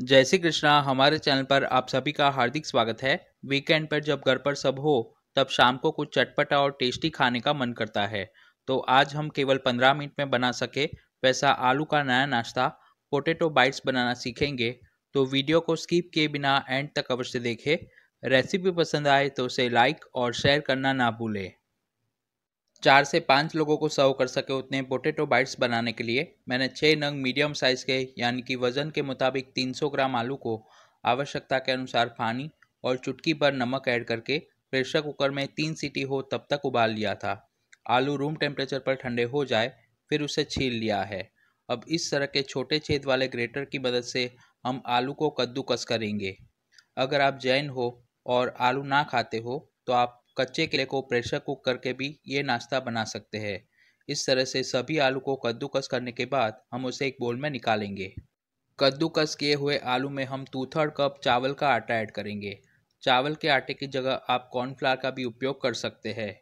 जय श्री कृष्णा हमारे चैनल पर आप सभी का हार्दिक स्वागत है वीकेंड पर जब घर पर सब हो तब शाम को कुछ चटपटा और टेस्टी खाने का मन करता है तो आज हम केवल 15 मिनट में बना सके वैसा आलू का नया नाश्ता पोटैटो बाइट्स बनाना सीखेंगे तो वीडियो को स्किप किए बिना एंड तक अवश्य देखें रेसिपी पसंद आए तो उसे लाइक और शेयर करना ना भूलें चार से पाँच लोगों को सर्व कर सके उतने पोटैटो बाइट्स बनाने के लिए मैंने छः नंग मीडियम साइज़ के यानी कि वज़न के मुताबिक 300 ग्राम आलू को आवश्यकता के अनुसार पानी और चुटकी भर नमक ऐड करके प्रेशर कुकर में तीन सीटी हो तब तक उबाल लिया था आलू रूम टेम्परेचर पर ठंडे हो जाए फिर उसे छील लिया है अब इस तरह के छोटे छेद वाले ग्रेटर की मदद से हम आलू को कद्दूकस करेंगे अगर आप जैन हो और आलू ना खाते हो तो आप कच्चे केले को प्रेशर कुक करके भी ये नाश्ता बना सकते हैं इस तरह से सभी आलू को कद्दूकस करने के बाद हम उसे एक बोल में निकालेंगे कद्दूकस किए हुए आलू में हम टू थर्ड कप चावल का आटा ऐड करेंगे चावल के आटे की जगह आप कॉर्नफ्लावर का भी उपयोग कर सकते हैं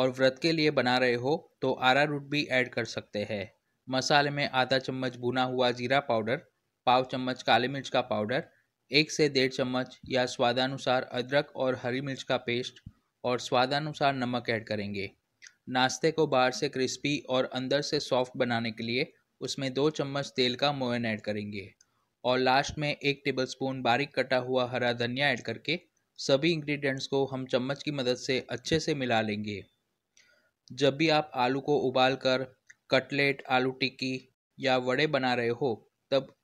और व्रत के लिए बना रहे हो तो आरा रूट भी ऐड कर सकते हैं मसाले में आधा चम्मच भुना हुआ जीरा पाउडर पाव चम्मच काली मिर्च का पाउडर एक से डेढ़ चम्मच या स्वादानुसार अदरक और हरी मिर्च का पेस्ट और स्वादानुसार नमक ऐड करेंगे नाश्ते को बाहर से क्रिस्पी और अंदर से सॉफ्ट बनाने के लिए उसमें दो चम्मच तेल का मोयन ऐड करेंगे और लास्ट में एक टेबलस्पून बारीक कटा हुआ हरा धनिया ऐड करके सभी इंग्रेडिएंट्स को हम चम्मच की मदद से अच्छे से मिला लेंगे जब भी आप आलू को उबाल कर कटलेट आलू टिक्की या वड़े बना रहे हो तब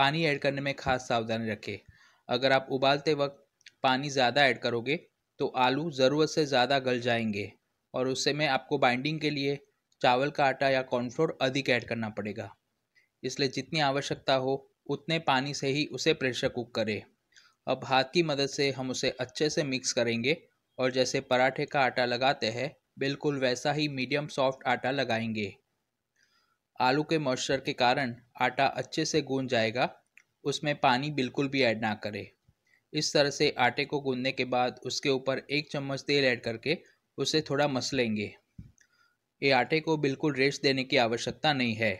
पानी ऐड करने में खास सावधानी रखें अगर आप उबालते वक्त पानी ज़्यादा ऐड करोगे तो आलू ज़रूरत से ज़्यादा गल जाएंगे और उस समय आपको बाइंडिंग के लिए चावल का आटा या कॉर्नफ्लोर अधिक ऐड करना पड़ेगा इसलिए जितनी आवश्यकता हो उतने पानी से ही उसे प्रेशर कुक करें अब हाथ की मदद से हम उसे अच्छे से मिक्स करेंगे और जैसे पराठे का आटा लगाते हैं बिल्कुल वैसा ही मीडियम सॉफ्ट आटा लगाएंगे आलू के मॉइस्चर के कारण आटा अच्छे से गूंज जाएगा उसमें पानी बिल्कुल भी ऐड ना करें इस तरह से आटे को गूंदने के बाद उसके ऊपर एक चम्मच तेल ऐड करके उसे थोड़ा मसलेंगे ये आटे को बिल्कुल रेस्ट देने की आवश्यकता नहीं है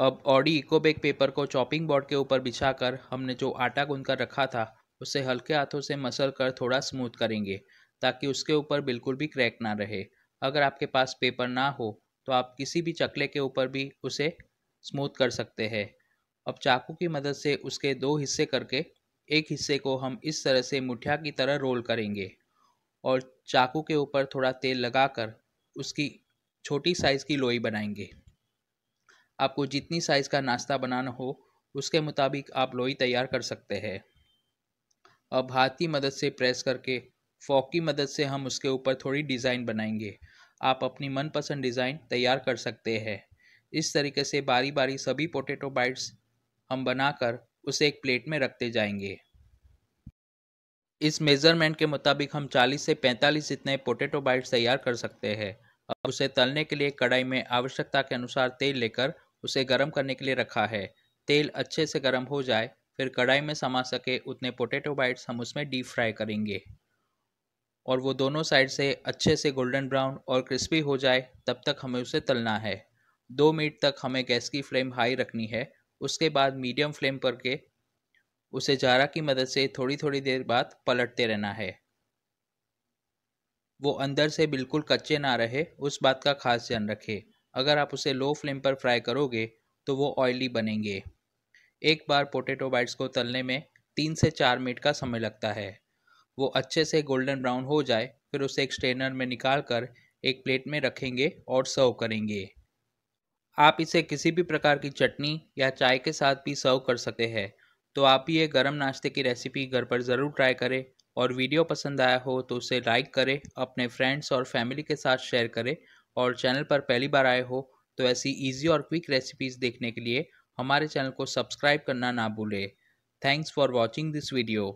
अब ऑडी इकोबेक पेपर को चॉपिंग बोर्ड के ऊपर बिछाकर हमने जो आटा गूंद कर रखा था उसे हल्के हाथों से मसल कर थोड़ा स्मूथ करेंगे ताकि उसके ऊपर बिल्कुल भी क्रैक ना रहे अगर आपके पास पेपर ना हो तो आप किसी भी चकले के ऊपर भी उसे स्मूथ कर सकते हैं अब चाकू की मदद से उसके दो हिस्से करके एक हिस्से को हम इस तरह से मुठिया की तरह रोल करेंगे और चाकू के ऊपर थोड़ा तेल लगाकर उसकी छोटी साइज़ की लोई बनाएंगे आपको जितनी साइज़ का नाश्ता बनाना हो उसके मुताबिक आप लोई तैयार कर सकते हैं अब हाथ की मदद से प्रेस करके फॉक की मदद से हम उसके ऊपर थोड़ी डिज़ाइन बनाएंगे आप अपनी मनपसंद डिज़ाइन तैयार कर सकते हैं इस तरीके से बारी बारी सभी पोटैटो बाइट्स हम बनाकर उसे एक प्लेट में रखते जाएंगे इस मेज़रमेंट के मुताबिक हम 40 से 45 इतने पोटैटो बाइट्स तैयार कर सकते हैं अब उसे तलने के लिए कढ़ाई में आवश्यकता के अनुसार तेल लेकर उसे गर्म करने के लिए रखा है तेल अच्छे से गर्म हो जाए फिर कढ़ाई में समा सके उतने पोटैटो बाइट्स हम उसमें डीप फ्राई करेंगे और वो दोनों साइड से अच्छे से गोल्डन ब्राउन और क्रिस्पी हो जाए तब तक हमें उसे तलना है दो मिनट तक हमें गैस की फ्लेम हाई रखनी है उसके बाद मीडियम फ्लेम पर के उसे जारा की मदद से थोड़ी थोड़ी देर बाद पलटते रहना है वो अंदर से बिल्कुल कच्चे ना रहे उस बात का खास ध्यान रखें अगर आप उसे लो फ्लेम पर फ्राई करोगे तो वो ऑयली बनेंगे एक बार पोटैटो बाइट्स को तलने में तीन से चार मिनट का समय लगता है वो अच्छे से गोल्डन ब्राउन हो जाए फिर उसे एक स्ट्रेनर में निकाल कर एक प्लेट में रखेंगे और सर्व करेंगे आप इसे किसी भी प्रकार की चटनी या चाय के साथ भी सर्व कर सकते हैं तो आप ये गर्म नाश्ते की रेसिपी घर पर ज़रूर ट्राई करें और वीडियो पसंद आया हो तो उसे लाइक करें अपने फ्रेंड्स और फैमिली के साथ शेयर करें और चैनल पर पहली बार आए हो तो ऐसी ईजी और क्विक रेसिपीज़ देखने के लिए हमारे चैनल को सब्सक्राइब करना ना भूलें thanks for watching this video